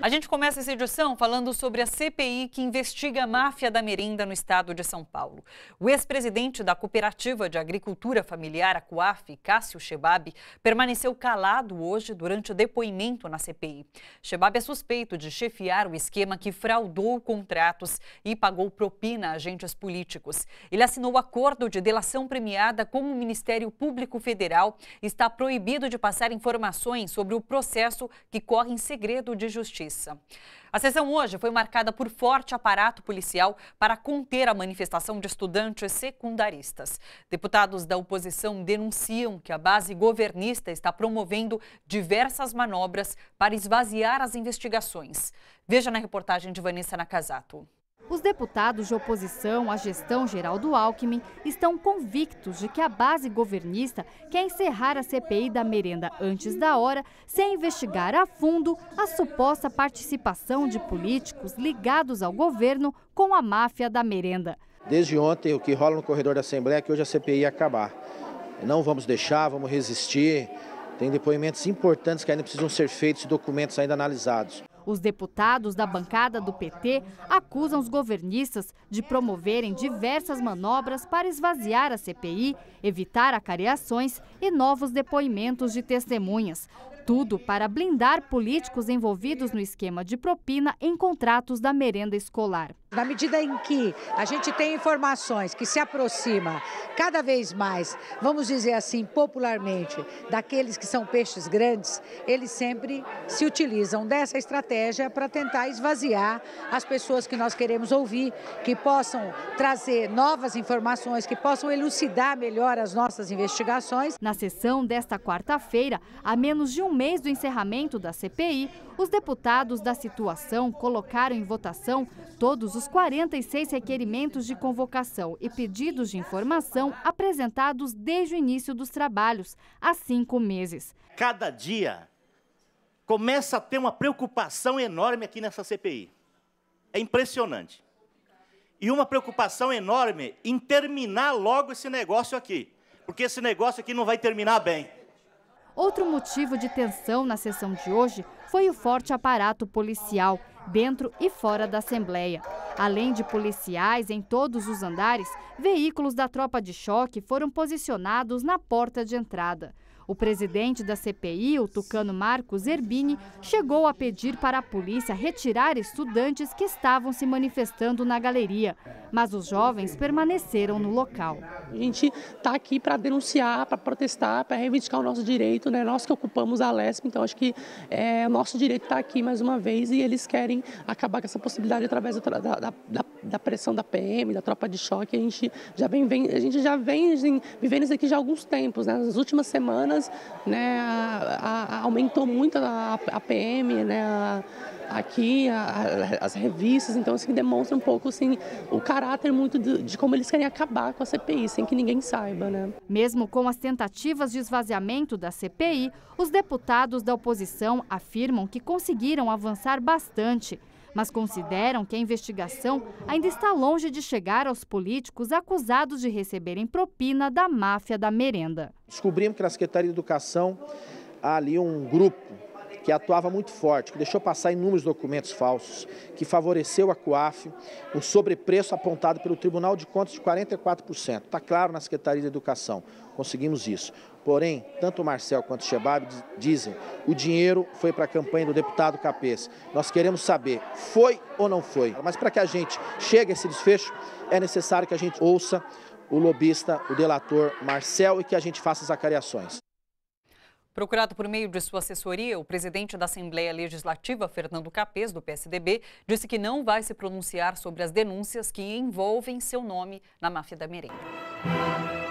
A gente começa essa edição falando sobre a CPI que investiga a máfia da merenda no estado de São Paulo. O ex-presidente da Cooperativa de Agricultura Familiar, a COAF, Cássio Chebab, permaneceu calado hoje durante o depoimento na CPI. Chebab é suspeito de chefiar o esquema que fraudou contratos e pagou propina a agentes políticos. Ele assinou acordo de delação premiada com o Ministério Público Federal e está proibido de passar informações sobre o processo que corre em segredo de justiça. Justiça. A sessão hoje foi marcada por forte aparato policial para conter a manifestação de estudantes secundaristas. Deputados da oposição denunciam que a base governista está promovendo diversas manobras para esvaziar as investigações. Veja na reportagem de Vanessa Nakazato. Os deputados de oposição à gestão geral do Alckmin estão convictos de que a base governista quer encerrar a CPI da merenda antes da hora, sem investigar a fundo a suposta participação de políticos ligados ao governo com a máfia da merenda. Desde ontem, o que rola no corredor da Assembleia é que hoje a CPI ia acabar. Não vamos deixar, vamos resistir. Tem depoimentos importantes que ainda precisam ser feitos e documentos ainda analisados. Os deputados da bancada do PT acusam os governistas de promoverem diversas manobras para esvaziar a CPI, evitar acareações e novos depoimentos de testemunhas tudo para blindar políticos envolvidos no esquema de propina em contratos da merenda escolar. Na medida em que a gente tem informações que se aproxima cada vez mais, vamos dizer assim popularmente, daqueles que são peixes grandes, eles sempre se utilizam dessa estratégia para tentar esvaziar as pessoas que nós queremos ouvir, que possam trazer novas informações, que possam elucidar melhor as nossas investigações. Na sessão desta quarta-feira, a menos de um mês do encerramento da CPI, os deputados da situação colocaram em votação todos os 46 requerimentos de convocação e pedidos de informação apresentados desde o início dos trabalhos, há cinco meses. Cada dia começa a ter uma preocupação enorme aqui nessa CPI. É impressionante. E uma preocupação enorme em terminar logo esse negócio aqui, porque esse negócio aqui não vai terminar bem. Outro motivo de tensão na sessão de hoje foi o forte aparato policial, dentro e fora da Assembleia. Além de policiais em todos os andares, veículos da tropa de choque foram posicionados na porta de entrada. O presidente da CPI, o tucano Marcos Erbini, chegou a pedir para a polícia retirar estudantes que estavam se manifestando na galeria, mas os jovens permaneceram no local. A gente está aqui para denunciar, para protestar, para reivindicar o nosso direito, né? nós que ocupamos a Lesp, então acho que é nosso direito está aqui mais uma vez e eles querem acabar com essa possibilidade através da, da, da, da pressão da PM, da tropa de choque. A gente já vem, vem a gente já vem, vem assim, vivendo isso aqui já há alguns tempos, né? nas últimas semanas dias, né, a, a, aumentou muito a, a PM, né, a, aqui, as revistas, então assim, demonstra um pouco assim, o caráter muito de, de, como eles querem acabar com a CPI, sem que ninguém saiba. Né? Mesmo com as tentativas de esvaziamento da CPI, os deputados da oposição afirmam que conseguiram avançar bastante mas consideram que a investigação ainda está longe de chegar aos políticos acusados de receberem propina da máfia da merenda. Descobrimos que na Secretaria de Educação há ali um grupo que atuava muito forte, que deixou passar inúmeros documentos falsos, que favoreceu a COAF, o sobrepreço apontado pelo Tribunal de Contas de 44%. Está claro na Secretaria de Educação, conseguimos isso. Porém, tanto o Marcel quanto o Shebab dizem, o dinheiro foi para a campanha do deputado Capês. Nós queremos saber, foi ou não foi? Mas para que a gente chegue a esse desfecho, é necessário que a gente ouça o lobista, o delator Marcel e que a gente faça as acariações. Procurado por meio de sua assessoria, o presidente da Assembleia Legislativa, Fernando Capês, do PSDB, disse que não vai se pronunciar sobre as denúncias que envolvem seu nome na máfia da merenda.